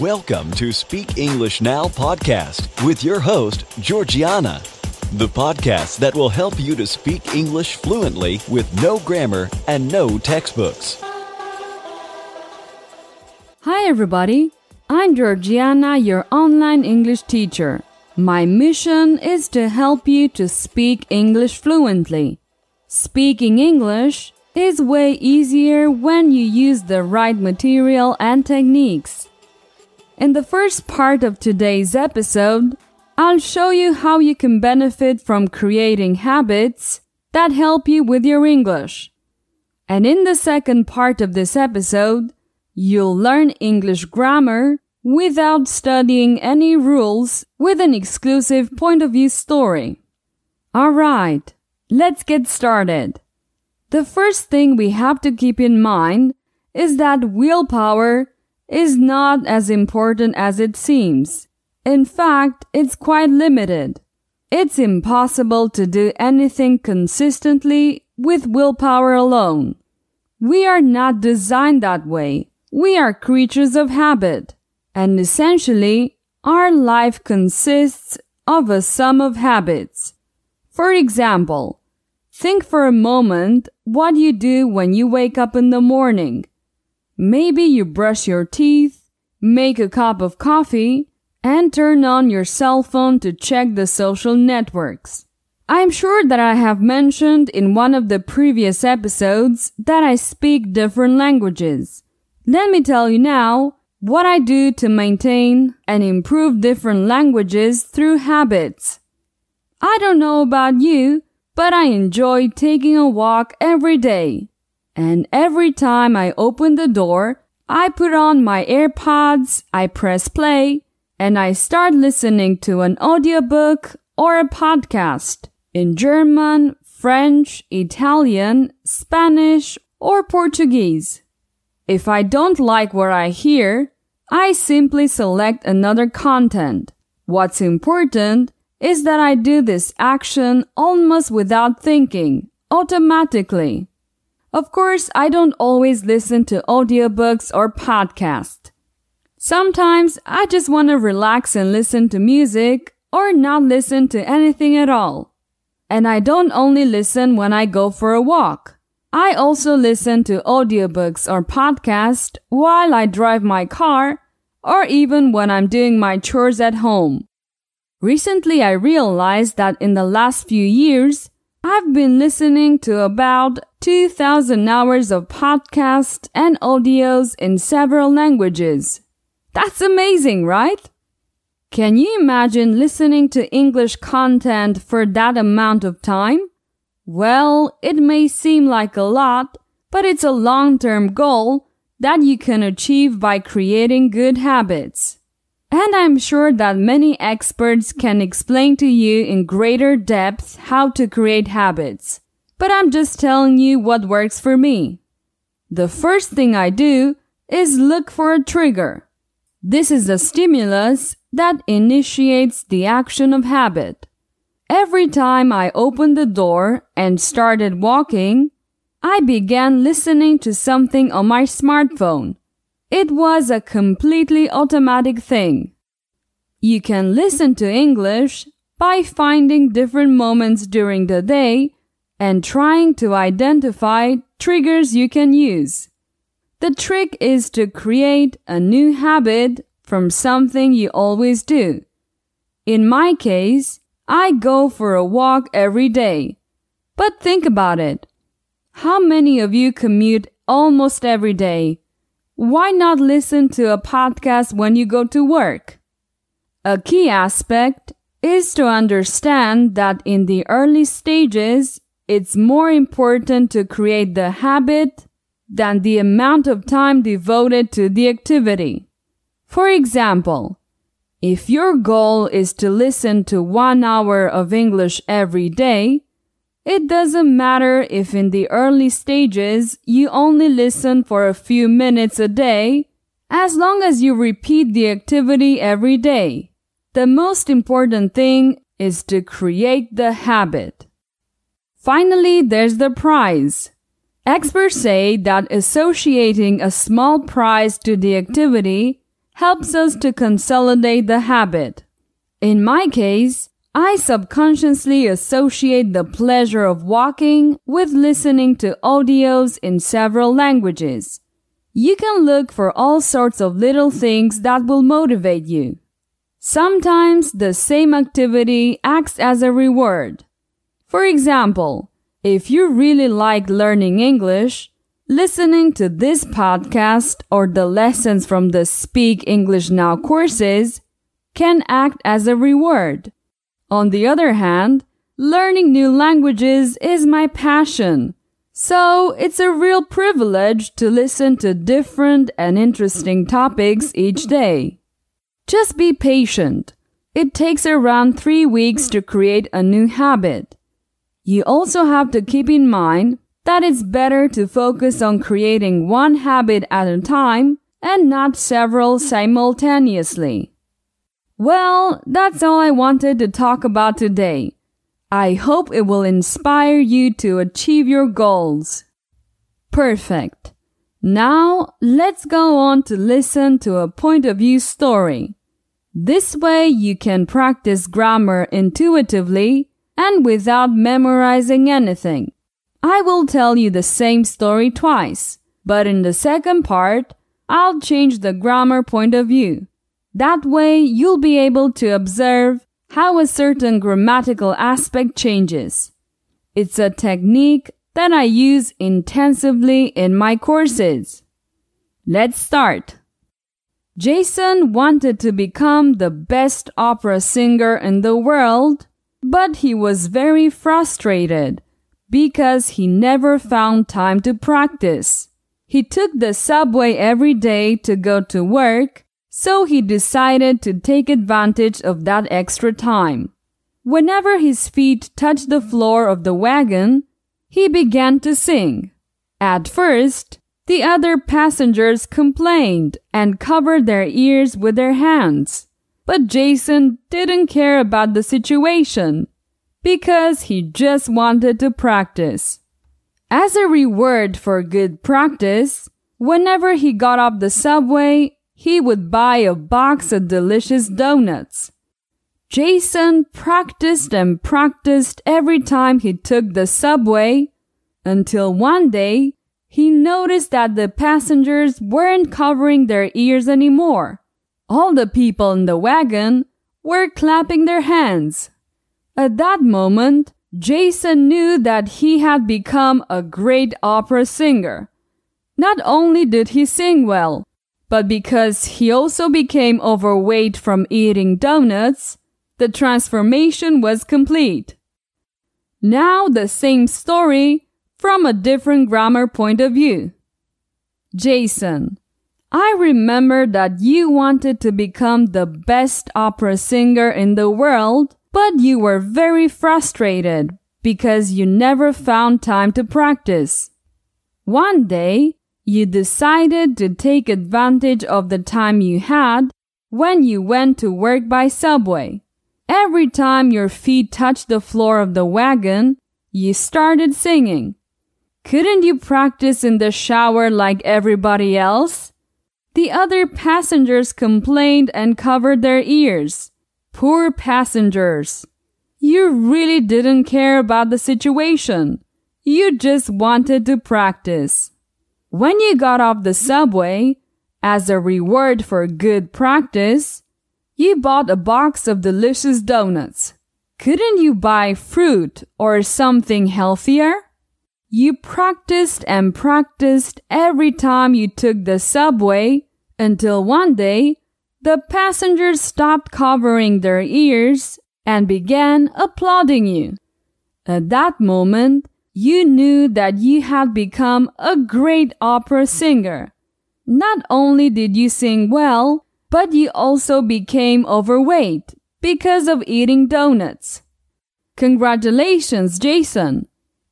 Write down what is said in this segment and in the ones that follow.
Welcome to Speak English Now podcast with your host, Georgiana, the podcast that will help you to speak English fluently with no grammar and no textbooks. Hi, everybody. I'm Georgiana, your online English teacher. My mission is to help you to speak English fluently. Speaking English is way easier when you use the right material and techniques. In the first part of today's episode, I'll show you how you can benefit from creating habits that help you with your English. And in the second part of this episode, you'll learn English grammar without studying any rules with an exclusive point of view story. Alright, let's get started. The first thing we have to keep in mind is that willpower is not as important as it seems. In fact, it's quite limited. It's impossible to do anything consistently with willpower alone. We are not designed that way. We are creatures of habit. And essentially, our life consists of a sum of habits. For example, think for a moment what you do when you wake up in the morning. Maybe you brush your teeth, make a cup of coffee, and turn on your cell phone to check the social networks. I'm sure that I have mentioned in one of the previous episodes that I speak different languages. Let me tell you now what I do to maintain and improve different languages through habits. I don't know about you, but I enjoy taking a walk every day. And every time I open the door, I put on my AirPods, I press play, and I start listening to an audiobook or a podcast in German, French, Italian, Spanish, or Portuguese. If I don't like what I hear, I simply select another content. What's important is that I do this action almost without thinking, automatically. Of course, I don't always listen to audiobooks or podcasts. Sometimes I just want to relax and listen to music or not listen to anything at all. And I don't only listen when I go for a walk. I also listen to audiobooks or podcasts while I drive my car or even when I'm doing my chores at home. Recently, I realized that in the last few years, I've been listening to about 2,000 hours of podcasts and audios in several languages. That's amazing, right? Can you imagine listening to English content for that amount of time? Well, it may seem like a lot, but it's a long-term goal that you can achieve by creating good habits. And I'm sure that many experts can explain to you in greater depth how to create habits but I'm just telling you what works for me. The first thing I do is look for a trigger. This is the stimulus that initiates the action of habit. Every time I opened the door and started walking, I began listening to something on my smartphone. It was a completely automatic thing. You can listen to English by finding different moments during the day and trying to identify triggers you can use. The trick is to create a new habit from something you always do. In my case, I go for a walk every day. But think about it. How many of you commute almost every day? Why not listen to a podcast when you go to work? A key aspect is to understand that in the early stages, it's more important to create the habit than the amount of time devoted to the activity. For example, if your goal is to listen to one hour of English every day, it doesn't matter if in the early stages you only listen for a few minutes a day, as long as you repeat the activity every day. The most important thing is to create the habit. Finally, there's the prize. Experts say that associating a small prize to the activity helps us to consolidate the habit. In my case, I subconsciously associate the pleasure of walking with listening to audios in several languages. You can look for all sorts of little things that will motivate you. Sometimes the same activity acts as a reward. For example, if you really like learning English, listening to this podcast or the lessons from the Speak English Now courses can act as a reward. On the other hand, learning new languages is my passion. So it's a real privilege to listen to different and interesting topics each day. Just be patient. It takes around three weeks to create a new habit. You also have to keep in mind that it's better to focus on creating one habit at a time and not several simultaneously. Well, that's all I wanted to talk about today. I hope it will inspire you to achieve your goals. Perfect. Now, let's go on to listen to a point of view story. This way you can practice grammar intuitively and without memorizing anything. I will tell you the same story twice, but in the second part, I'll change the grammar point of view. That way, you'll be able to observe how a certain grammatical aspect changes. It's a technique that I use intensively in my courses. Let's start. Jason wanted to become the best opera singer in the world but he was very frustrated because he never found time to practice. He took the subway every day to go to work, so he decided to take advantage of that extra time. Whenever his feet touched the floor of the wagon, he began to sing. At first, the other passengers complained and covered their ears with their hands. But Jason didn't care about the situation because he just wanted to practice. As a reward for good practice, whenever he got off the subway, he would buy a box of delicious donuts. Jason practiced and practiced every time he took the subway until one day he noticed that the passengers weren't covering their ears anymore. All the people in the wagon were clapping their hands. At that moment, Jason knew that he had become a great opera singer. Not only did he sing well, but because he also became overweight from eating donuts, the transformation was complete. Now the same story from a different grammar point of view. Jason, I remember that you wanted to become the best opera singer in the world, but you were very frustrated because you never found time to practice. One day, you decided to take advantage of the time you had when you went to work by subway. Every time your feet touched the floor of the wagon, you started singing. Couldn't you practice in the shower like everybody else? The other passengers complained and covered their ears. Poor passengers. You really didn't care about the situation. You just wanted to practice. When you got off the subway, as a reward for good practice, you bought a box of delicious donuts. Couldn't you buy fruit or something healthier? You practiced and practiced every time you took the subway until one day the passengers stopped covering their ears and began applauding you. At that moment, you knew that you had become a great opera singer. Not only did you sing well, but you also became overweight because of eating donuts. Congratulations, Jason!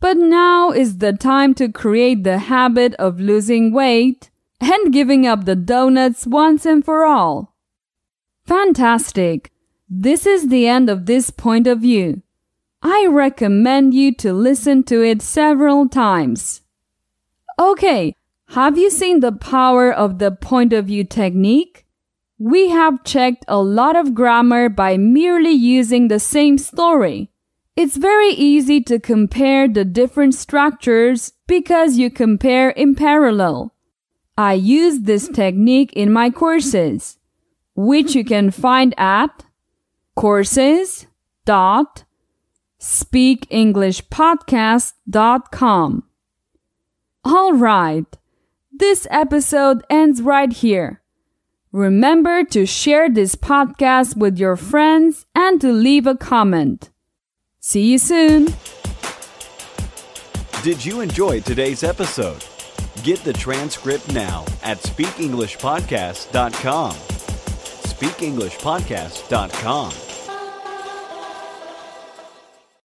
But now is the time to create the habit of losing weight and giving up the donuts once and for all. Fantastic! This is the end of this point of view. I recommend you to listen to it several times. Okay, have you seen the power of the point of view technique? We have checked a lot of grammar by merely using the same story. It's very easy to compare the different structures because you compare in parallel. I use this technique in my courses, which you can find at courses.speakenglishpodcast.com. All right. This episode ends right here. Remember to share this podcast with your friends and to leave a comment. See you soon. Did you enjoy today's episode? Get the transcript now at speakenglishpodcast.com. Speakenglishpodcast.com.